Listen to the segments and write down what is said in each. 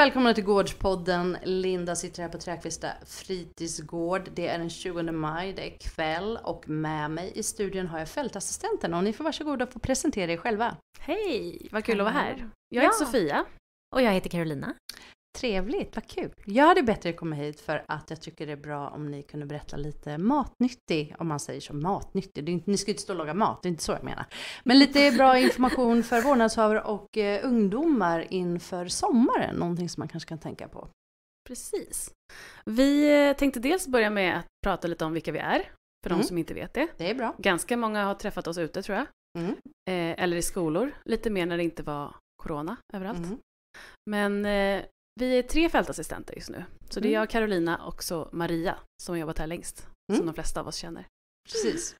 välkomna till Gårdspodden. Linda sitter här på Träkvista fritidsgård. Det är den 20 maj, det är kväll och med mig i studion har jag fältassistenten och ni får varsågoda och få presentera er själva. Hej, vad kul Hallå. att vara här. Jag heter ja. Sofia. Och jag heter Carolina. Trevligt, vad kul! Jag hade bättre komma hit för att jag tycker det är bra om ni kunde berätta lite matnyttig, om man säger så, matnyttig. Inte, ni ska ju inte stå och laga mat, det är inte så jag menar. Men lite bra information för vårdnadshavare och eh, ungdomar inför sommaren, någonting som man kanske kan tänka på. Precis. Vi eh, tänkte dels börja med att prata lite om vilka vi är, för mm. de som inte vet det. Det är bra. Ganska många har träffat oss ute tror jag. Mm. Eh, eller i skolor, lite mer när det inte var corona överallt. Mm. Men eh, vi är tre fältassistenter just nu. Så det är mm. jag, Carolina och så Maria som har jobbat här längst. Mm. Som de flesta av oss känner. Precis.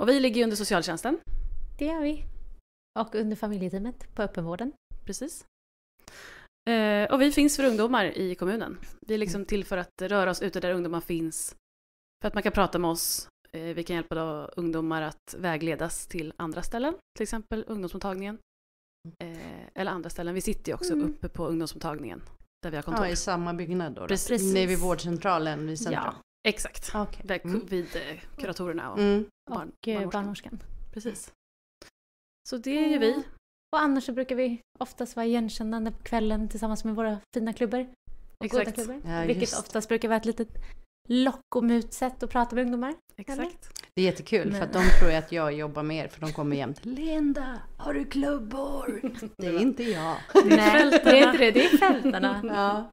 Och vi ligger under socialtjänsten. Det gör vi. Och under familjeteamet på öppenvården. Precis. Eh, och vi finns för ungdomar i kommunen. Vi är liksom mm. till för att röra oss ute där ungdomar finns. För att man kan prata med oss. Eh, vi kan hjälpa då ungdomar att vägledas till andra ställen. Till exempel ungdomsmottagningen. Mm. Eh, eller andra ställen. Vi sitter ju också mm. uppe på ungdomsmottagningen där vi har kontor. Ja, i samma byggnad då? Precis. Precis. Nej, vid vårdcentralen vid centrum. Ja, exakt. Okay. Där, mm. Vid eh, kuratorerna och, mm. barn, och eh, barnmorskan. barnmorskan. Precis. Så det är mm. ju vi. Och annars så brukar vi oftast vara igenkännande på kvällen tillsammans med våra fina klubbor. Och Exakt. goda klubbor. Ja, vilket oftast brukar vara ett litet lockomutsätt att prata med ungdomar. Exakt. Eller? Det är jättekul Men. för att de tror att jag jobbar mer för de kommer jämt. Linda, har du klubbor? Det är inte jag. Nej, det är inte det, det är fältarna. Ja.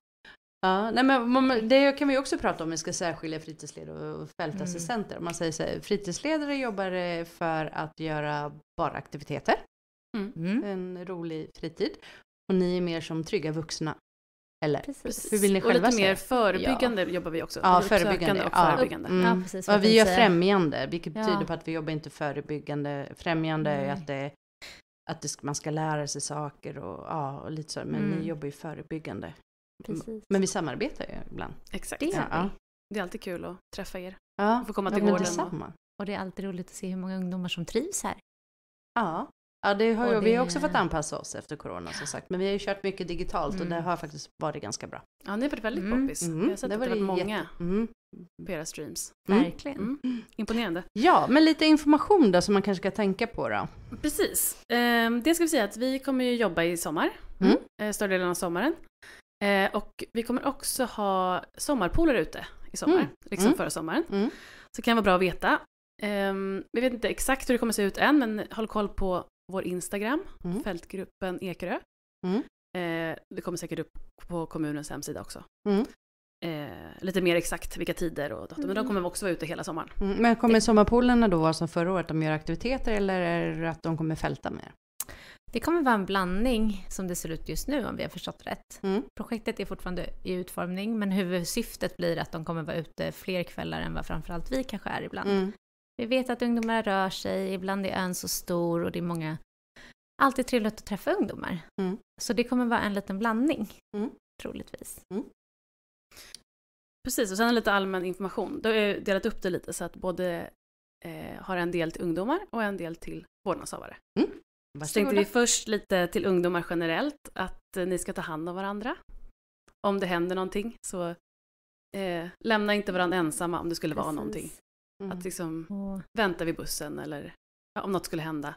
Ja, nej men det kan vi också prata om, vi ska särskilja fritidsledare och fältassistenter. Mm. Man säger så här, fritidsledare jobbar eh, för att göra bara aktiviteter, mm. en rolig fritid. Och ni är mer som trygga vuxna eller precis. hur vill ni själva se Och lite mer förebyggande ja. jobbar vi också. Ja, förebyggande. Och förebyggande. Ja. Mm. Ja, precis, vi gör främjande, vilket ja. betyder på att vi jobbar inte förebyggande. Främjande Nej. är att, det, att det, man ska lära sig saker och, ja, och lite så. Men mm. ni jobbar ju förebyggande. Precis. Men vi samarbetar ju ibland. Exakt. Det, ja. det är alltid kul att träffa er. Ja. Få komma till ja, gården. Och... och det är alltid roligt att se hur många ungdomar som trivs här. Ja, Ja, det har ju, det... vi har också fått anpassa oss efter corona som sagt. Men vi har ju kört mycket digitalt mm. och det har faktiskt varit ganska bra. Ja, ni har varit väldigt mm. poppis. Mm. Jag har sett det att det varit många jätte... mm. på era streams. Mm. Verkligen. Mm. Imponerande. Ja, men lite information då som man kanske ska tänka på då. Precis. Ehm, det ska vi säga att vi kommer ju jobba i sommar. Mm. Eh, större delen av sommaren. Eh, och vi kommer också ha sommarpooler ute i sommar. Liksom förra sommaren. Så det kan vara bra att veta. Ehm, vi vet inte exakt hur det kommer se ut än, men håll koll på vår Instagram, mm. fältgruppen Ekerö. Mm. Eh, det kommer säkert upp på kommunens hemsida också. Mm. Eh, lite mer exakt vilka tider och datum. Men de mm. kommer också vara ute hela sommaren. Mm. Men kommer sommarpoolerna då vara som förra året, de gör aktiviteter eller är det att de kommer fälta mer? Det kommer vara en blandning som det ser ut just nu om vi har förstått rätt. Mm. Projektet är fortfarande i utformning men huvudsyftet blir att de kommer vara ute fler kvällar än vad framförallt vi kanske är ibland. Mm. Vi vet att ungdomar rör sig, ibland är ön så stor och det är många... Alltid trevligt att träffa ungdomar. Mm. Så det kommer vara en liten blandning, mm. troligtvis. Mm. Precis, och sen lite allmän information. Då har jag delat upp det lite så att både eh, har en del till ungdomar och en del till vårdnadshavare. Mm. Varsågoda. Så tänkte vi först lite till ungdomar generellt, att eh, ni ska ta hand om varandra. Om det händer någonting så eh, lämna inte varandra ensamma om det skulle Precis. vara någonting. Mm. Att liksom och... vänta vid bussen eller ja, om något skulle hända.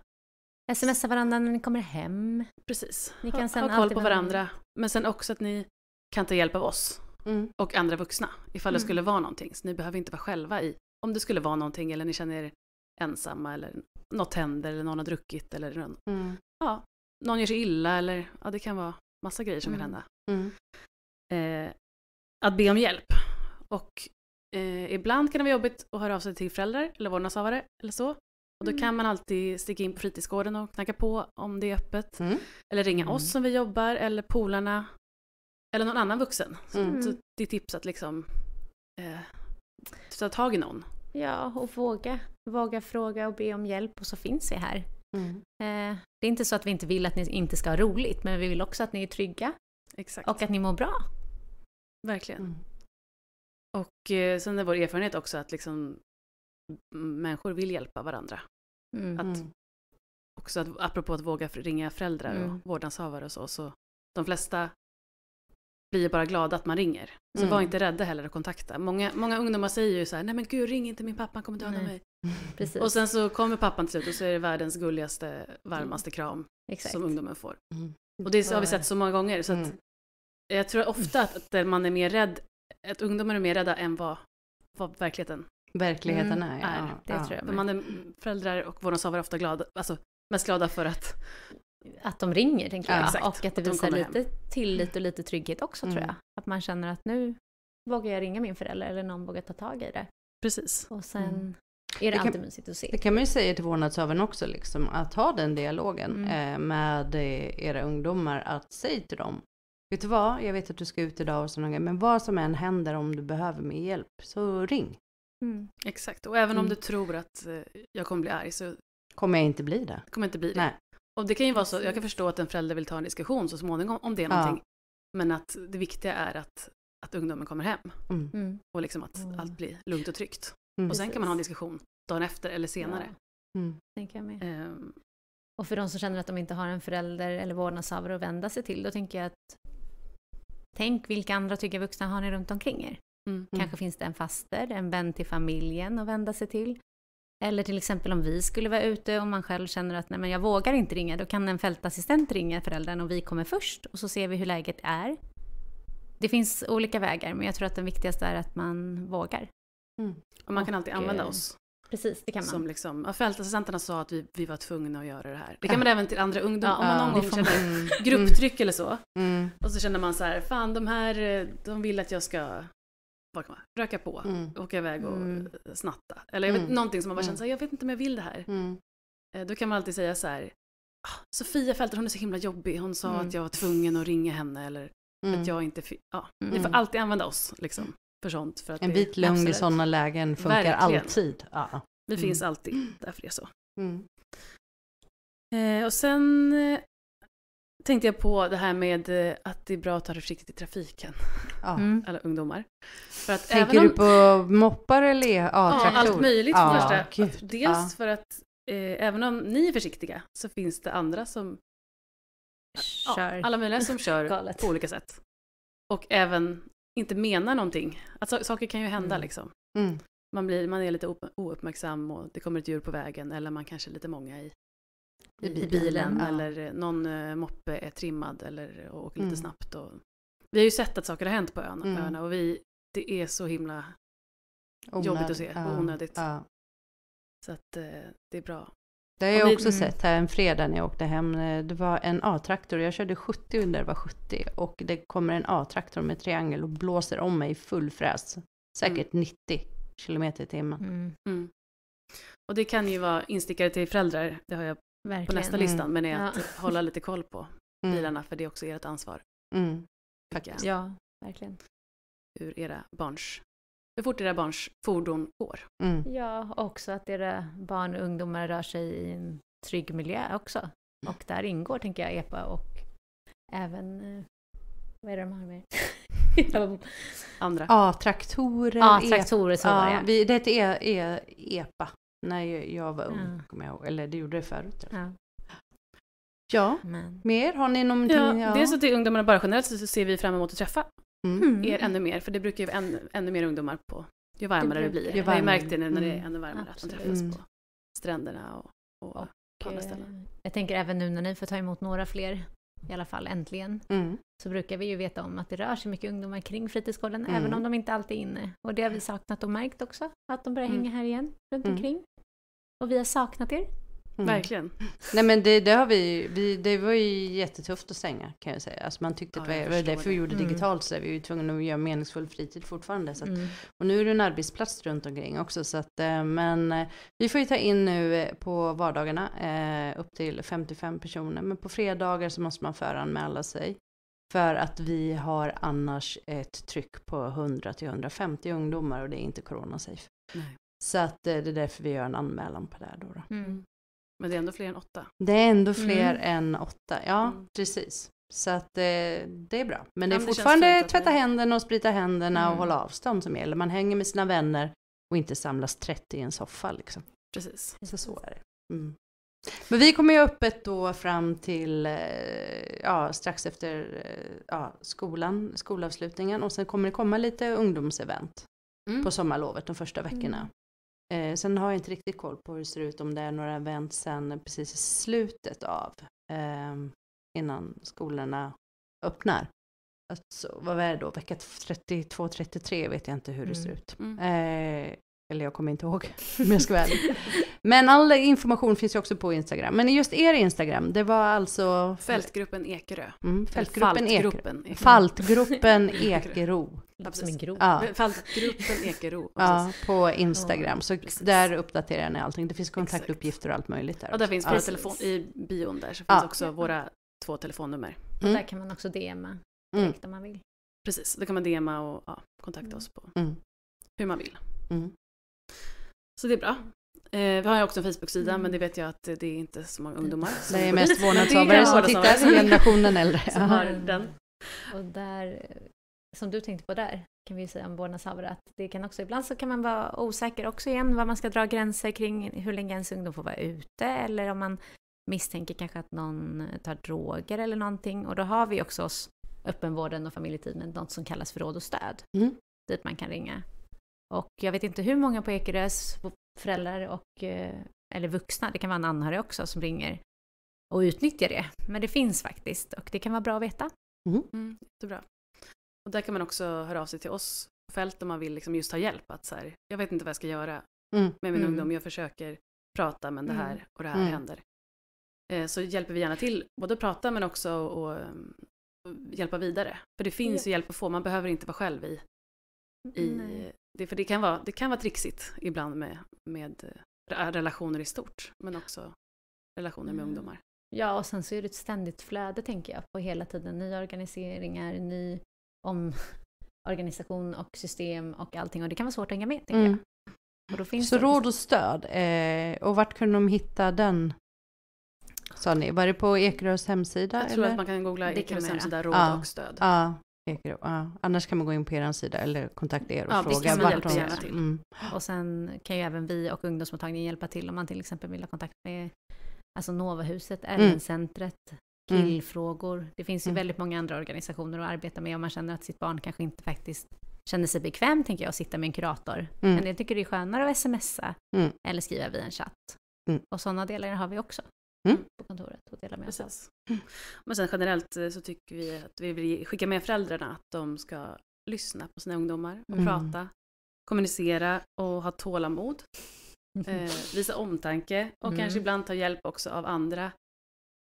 Smsa varandra när ni kommer hem. Precis. Ni kan ha, ha koll på varandra. Men sen också att ni kan ta hjälp av oss mm. och andra vuxna ifall det mm. skulle vara någonting. Så ni behöver inte vara själva i om det skulle vara någonting eller ni känner er ensamma eller något händer eller någon har druckit eller någon, mm. ja, någon gör sig illa eller ja, det kan vara massa grejer som kan mm. hända. Mm. Eh, att be om hjälp och eh, ibland kan det vara jobbigt att höra av sig till föräldrar eller vårdnadshavare eller så. Och då mm. kan man alltid sticka in på fritidsgården och knacka på om det är öppet. Mm. Eller ringa mm. oss som vi jobbar eller polarna. Eller någon annan vuxen. Så, mm. så det är tips att liksom eh, ta tag i någon. Ja, och våga. Våga fråga och be om hjälp och så finns vi här. Mm. Eh, det är inte så att vi inte vill att ni inte ska ha roligt, men vi vill också att ni är trygga. Exakt. Och att ni mår bra. Verkligen. Mm. Och eh, sen är vår erfarenhet också att liksom, människor vill hjälpa varandra. Mm. Att, mm. också att, apropå att våga ringa föräldrar mm. och vårdnadshavare och så, så de flesta blir bara glada att man ringer. Så mm. var inte rädda heller att kontakta. Många, många ungdomar säger ju så här, nej men gud ring inte min pappa, han kommer döda mig. Precis. Och sen så kommer pappan till slut och så är det världens gulligaste, varmaste mm. kram Exakt. som ungdomen får. Mm. Och det har vi sett så många gånger. Så att, jag tror ofta att man är mer rädd att ungdomar är mer rädda än vad, vad verkligheten, verkligheten är. Mm. är. Ja, det ja, tror jag. För man är, föräldrar och vårdnadshavare är ofta glada, alltså mest glada för att att de ringer tänker jag. Exakt, och att det visar de lite tillit och lite trygghet också mm. tror jag. Att man känner att nu vågar jag ringa min förälder eller någon vågar ta tag i det. Precis. Och sen mm. är det, det alltid mysigt att se. Det kan man ju säga till vårdnadshavaren också, liksom, att ha den dialogen mm. eh, med eh, era ungdomar. Att säg till dem Vet du vad? Jag vet att du ska ut idag och sådana grejer, men vad som än händer om du behöver mer hjälp, så ring. Mm. Exakt, och även mm. om du tror att eh, jag kommer bli arg så kommer jag inte bli det. Kommer inte bli det. Nej. Och det kan ju vara så, jag kan förstå att en förälder vill ta en diskussion så småningom om det är någonting. Ja. Men att det viktiga är att, att ungdomen kommer hem. Mm. mm. Och liksom att mm. allt blir lugnt och tryggt. Mm. Och sen kan man ha en diskussion dagen efter eller senare. Ja. Um, och för de som känner att de inte har en förälder eller vårdnadshavare att vända sig till, då tänker jag att Tänk vilka andra trygga vuxna har ni runt omkring er? Mm. Kanske mm. finns det en faster, en vän till familjen att vända sig till. Eller till exempel om vi skulle vara ute och man själv känner att nej men jag vågar inte ringa, då kan en fältassistent ringa föräldern och vi kommer först och så ser vi hur läget är. Det finns olika vägar men jag tror att den viktigaste är att man vågar. Mm. Och man och, kan alltid använda eh, oss precis. Det kan man. Som liksom, fältassistenterna sa att vi, vi var tvungna att göra det här. Det kan man även till andra ungdomar. om man någon gång känner man... Mm. grupptryck eller så. Mm. Och så känner man så här, fan de här, de vill att jag ska vad kan röka på, mm. åka iväg och mm. snatta. Eller jag vet, mm. någonting som man bara mm. känner så här, jag vet inte om jag vill det här. Mm. Eh, då kan man alltid säga så här, ah, Sofia Fälter hon är så himla jobbig, hon sa att jag var tvungen att ringa henne eller att jag inte fick, ja. Ni får alltid använda oss liksom för sånt. För att en vit lugn i sådana lägen funkar Verkligen. alltid. Ja. Mm. finns alltid, därför är så. Mm. Eh, och sen eh, tänkte jag på det här med eh, att det är bra att ta det försiktigt i trafiken. Ja. Mm. Alla ungdomar. För att Tänker om, du på moppar eller e- ja, ja, allt möjligt ja, första. Gud. Dels ja. för att eh, även om ni är försiktiga så finns det andra som kör. alla möjliga som kör på olika sätt. Och även inte menar någonting. Att alltså, so saker kan ju hända mm. liksom. Mm. Man, blir, man är lite ouppmärksam och det kommer ett djur på vägen eller man kanske är lite många i, i bilen. I bilen ja. Eller eh, någon uh, moppe är trimmad eller och eh, åker lite mm. snabbt. Och... Vi har ju sett att saker har hänt på ön, mm. öarna och vi, det är så himla Onöd, jobbigt att se ja, och onödigt. Ja. Så att uh, det är bra det har jag också mm. sett här en fredag när jag åkte hem. Det var en A-traktor, jag körde 70 under det var 70 och det kommer en A-traktor med triangel och blåser om mig i full fräs. Säkert mm. 90 kilometer i timmen. Mm. mm. Och det kan ju vara instickare till föräldrar, det har jag Verkligen. på nästa listan, men det är mm. att ja. Typ hålla lite koll på mm. bilarna för det är också ert ansvar. Ja, verkligen. Ur era barns hur fort era barns fordon går. Mm. Ja, också att era barn och ungdomar rör sig i en trygg miljö också. Och där ingår, tänker jag, EPA och även, eh, vad är det de har med? Andra. Ja, traktorer. Ja, traktorer så var ja, Det hette e, e, EPA när jag var ung, ja. kommer jag ihåg. Eller det gjorde det förut. Ja. ja. mer? Har ni någonting? Ja, ja. Dels att det är ungdomarna bara generellt så ser vi fram emot att träffa mm. er ännu mer, för det brukar ju vara än, ännu mer ungdomar på ju varmare det, det blir. Jag har ju märkt det när det mm. är ännu varmare, att de träffas mm. på stränderna och, och, och på andra eh, ställen. Jag tänker även nu när ni får ta emot några fler i alla fall äntligen, mm. så brukar vi ju veta om att det rör sig mycket ungdomar kring fritidsgården, mm. även om de inte alltid är inne. Och det har vi saknat och märkt också, att de börjar mm. hänga här igen runt mm. omkring. Och vi har saknat er. Mm. Verkligen. Nej men det, det har vi, vi, det var ju jättetufft att stänga kan jag säga. Alltså man tyckte ja, att det var därför vi gjorde mm. digitalt så där, vi är ju tvungna att göra meningsfull fritid fortfarande. Så att, mm. Och nu är det en arbetsplats runt omkring också så att, eh, men eh, vi får ju ta in nu eh, på vardagarna upp till 55 personer men på fredagar så måste man föranmäla sig. För att vi har annars ett tryck på 100 till 150 ungdomar och det är inte corona safe. Nej. Så att det är därför vi gör en anmälan på det här då. då. Mm. Men det är ändå fler än åtta. Det är ändå mm. fler mm. än åtta, ja mm. precis. Så att det, eh, det är bra. Men det är ja, fortfarande det tvätta det. händerna och sprita händerna mm. och hålla avstånd som gäller. Man hänger med sina vänner och inte samlas 30 i en soffa liksom. Precis. Så så är det. Mm. Men vi kommer ju öppet då fram till eh, ja, strax efter eh, ja, skolan, skolavslutningen och sen kommer det komma lite ungdomsevent mm. på sommarlovet de första veckorna. Eh, sen har jag inte riktigt koll på hur det ser ut om det är några event sen precis i slutet av eh, innan skolorna öppnar. Alltså, vad är det då, vecka 32, 33 vet jag inte hur det ser mm. ut. Mm. Eh, eller jag kommer inte ihåg om jag ska vara ärlig. Men all information finns ju också på Instagram. Men just er Instagram, det var alltså... Fältgruppen Ekerö. Mm, fältgruppen Faltgruppen Ekerö. Faltgruppen Ekero. Som en grop. Ja. Gruppen Ekero. Ja, på Instagram. Så där uppdaterar ni allting. Det finns kontaktuppgifter och allt möjligt där. Och där finns våra ja. telefon i bion där. Så finns ja. också våra två telefonnummer. Mm. Och där kan man också DMa mm. direkt mm. om man vill. Precis, då kan man DMa och ja, kontakta mm. oss på mm. hur man vill. Mm. Så det är bra. Eh, vi har ju också en Facebook-sida mm. men det vet jag att det är inte så många ungdomar som Det är mest vårdnadshavare som tittar, generationen äldre. Som har den. Och där som du tänkte på där, kan vi säga om vårdnadshavare, att det kan också, ibland så kan man vara osäker också igen vad man ska dra gränser kring hur länge ens ungdom får vara ute eller om man misstänker kanske att någon tar droger eller någonting. Och då har vi också oss, öppenvården och familjeteamen, något som kallas för råd och stöd, mm. dit man kan ringa. Och jag vet inte hur många på Ekerös, föräldrar och, eh, eller vuxna, det kan vara en anhörig också som ringer och utnyttjar det. Men det finns faktiskt och det kan vara bra att veta. Mm. Mm, jättebra. Och där kan man också höra av sig till oss på fält om man vill liksom just ha hjälp. Att så här, jag vet inte vad jag ska göra mm. med min mm. ungdom. Jag försöker prata men det mm, här och det här mm. händer. Eh, så hjälper vi gärna till, både att prata men också och, och eh, hjälpa vidare. För det finns ju hjälp att få, man behöver inte vara själv i, i det, för det kan, vara, det kan vara trixigt ibland med, med eh, relationer i stort, men också relationer med mm. ungdomar. Ja, och sen så är det ett ständigt flöde tänker jag, på hela tiden nya organiseringar, ny om organisation och system och allting och det kan vara svårt att hänga med tänker mm. jag. så råd liksom och stöd, eh, och vart kunde de hitta den? Sa ni, var det på Ekerös hemsida? Jag tror eller? att man kan googla Ekerös hemsida, råd ja. och stöd. Ja. ja. Annars kan man gå in på er sida eller kontakta er och ja, fråga. Ja, hjälper gärna till. Mm. Och sen kan ju även vi och ungdomsmottagningen hjälpa till om man till exempel vill ha kontakt med alltså Novahuset, mm. centret Mm. killfrågor. Mm. Det finns ju mm. väldigt många andra organisationer att arbeta med om man känner att sitt barn kanske inte faktiskt känner sig bekväm, tänker jag, att sitta med en kurator. Mm. Men jag tycker det är skönare att smsa mm. eller skriva via en chatt. Mm. Och sådana delar har vi också på kontoret och delar med Precis. oss Men sen generellt eh, så tycker vi att vi vill skicka med föräldrarna att de ska lyssna på sina ungdomar och prata, kommunicera och ha tålamod. Eh, visa omtanke och kanske ibland ta hjälp också av andra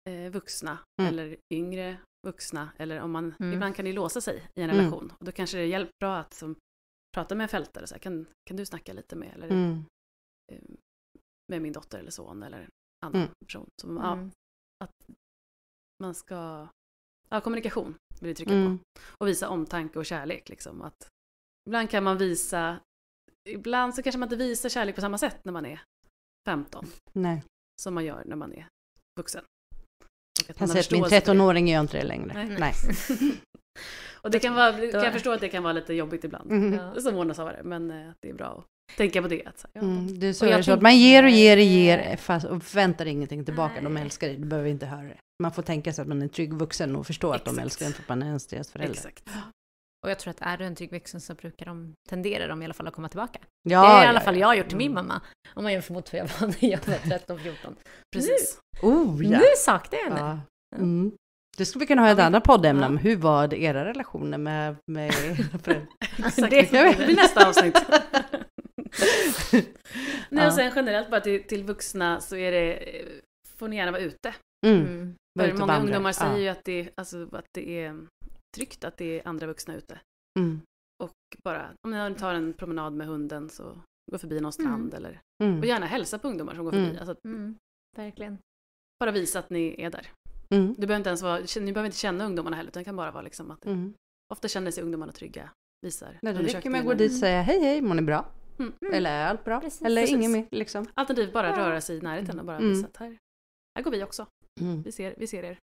eh, vuxna mm. eller yngre vuxna eller om man, mm. ibland kan det låsa sig i en mm. relation. Mm. Och då kanske det är bra att som, prata med en fältare, så här, kan, kan du snacka lite med, eller, eh, med min dotter eller son eller annan mm. person. Så, ja, att man ska, ja kommunikation vill vi trycka på. Och visa omtanke och kärlek liksom. Att ibland kan man visa, ibland så kanske man inte visar kärlek på samma sätt när man är 15. Nej. Som man gör när man är vuxen. Och att man har min 13-åring gör inte det längre. Nej. nej. och det kan vara, kan jag förstå att det kan vara lite jobbigt ibland mm. som vårdnadshavare, men eh, det är bra att tänka på det. Att, ja. mm, det så och är så att man ger och ger och ger eh, fast, och förväntar ingenting tillbaka. Nej. De älskar dig, du behöver inte höra det. Man får tänka sig att man är trygg vuxen och förstå att de älskar en för att man är ens deras förälder. Exakt. Och jag tror att är du en trygg vuxen så brukar de, tendera de i alla fall att komma tillbaka. Ja, det har i alla ja, fall ja. jag har gjort till min mm. mamma. Om man jämför mot hur jag var när jag var 13-14. Precis. Nu, oh, ja. nu saknar jag henne. Mm. Det skulle vi kunna ha ett annat poddämne om. Hur var det era relationer med, med era det kan bli nästa avsnitt. Nej, och sen generellt bara till, till vuxna så är det, eh, får ni gärna vara ute. Mm. Mm. För många ungdomar säger ju att det, alltså, att det är tryggt att det är andra vuxna ute. Mm. Och bara, om ni tar en promenad med hunden så gå förbi någon mm. strand eller mm. och gärna hälsa på ungdomar som går mm. förbi. Alltså, Verkligen. Bara visa att ni är där. Du behöver inte ens vara, ni behöver inte känna ungdomarna heller utan det kan bara vara liksom att ofta känner sig ungdomarna trygga visar. Nej, det räcker med att gå dit och säga hej hej mår ni bra? Mm. Eller allt bra? Precis, Eller precis. inget mer liksom. Alternativt bara ja. röra sig i närheten och bara visa att här, här går vi också. Mm. Vi, ser, vi ser er.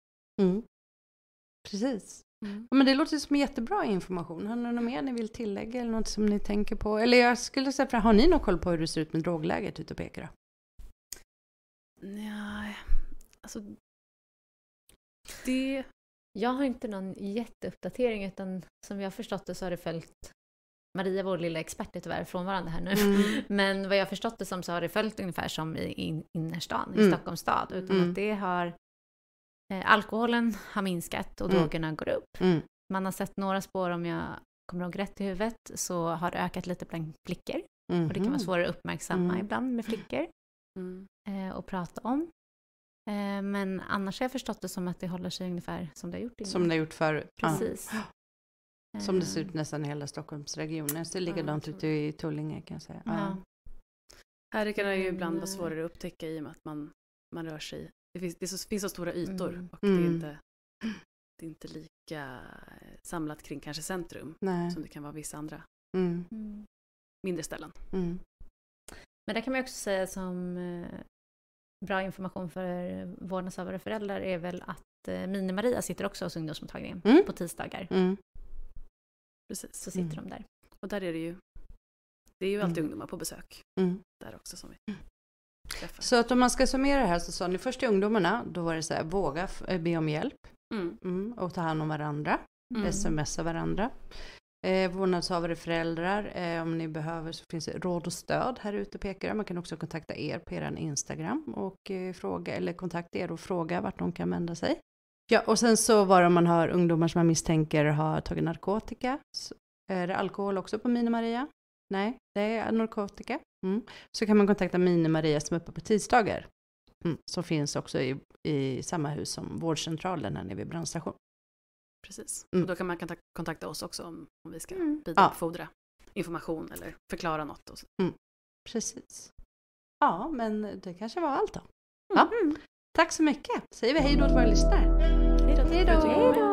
Precis. Mm. men det låter som jättebra information. Har ni något mer ni vill tillägga eller något som ni tänker på? Eller jag skulle säga, har ni någon koll på hur det ser ut med drogläget ute på Ekerö? Nej, alltså det... Jag har inte någon jätteuppdatering utan som jag har förstått det så har det följt Maria, vår lilla expert, är tyvärr frånvarande här nu. Mm. Men vad jag har förstått det som så har det följt ungefär som i innerstan, i mm. Stockholms stad. Utan mm. att det har Eh, alkoholen har minskat och mm. drogerna går upp. Mm. Man har sett några spår, om jag kommer ihåg rätt i huvudet, så har det ökat lite bland flickor. Mm. Och det kan vara mhm. svårare att uppmärksamma mm. ibland med flickor mm. eh, och prata om. Eh, men annars har jag förstått det som att det håller sig ungefär som det har gjort innan. Som det har gjort förut. Precis. Ja. Som det ser ut nästan i hela Stockholmsregionen. Det ser likadant ut i Tullinge kan jag säga. Ja. Ja. Här kan det ju ibland vara mm. svårare att upptäcka i och med att man, man rör sig det finns, det så, finns så stora ytor mm. och det är, mm. inte, det är inte lika eh, samlat kring kanske centrum Nej. som det kan vara vissa andra mm. mm. mindre ställen. Mm. Men det kan man också säga som eh, bra information för vårdnadshavare och föräldrar är väl att eh, Mini-Maria sitter också hos ungdomsmottagningen mm. på tisdagar. Precis. Så sitter de där. Och där är det ju, det är ju alltid ungdomar på besök där också som vi så att om man ska summera det här så sa ni först till ungdomarna, då var det så här, våga eh, be om hjälp mm. Mm, och ta hand om varandra, mm. smsa varandra. Eh, vårdnadshavare, föräldrar, eh, om ni behöver så finns det råd och stöd här ute pekar Man kan också kontakta er på er Instagram och eh, fråga, eller kontakta er och fråga vart de kan vända sig. Ja, och sen så var det om man har ungdomar som man misstänker har tagit narkotika. Så är det alkohol också på Mina Maria? Nej, det är narkotika. Mm. Så kan man kontakta mini Maria som är uppe på tisdagar. Mm. Som finns också i, i samma hus som vårdcentralen här nere vid brandstation. Precis, mm. och då kan man kontakta oss också om, om vi ska mm. vidarefordra ja. information eller förklara något. Och så. Mm. Precis. Ja, men det kanske var allt då. Ja. Mm-hmm. Tack så mycket. Säger vi hej då till våra lyssnare. Hej då.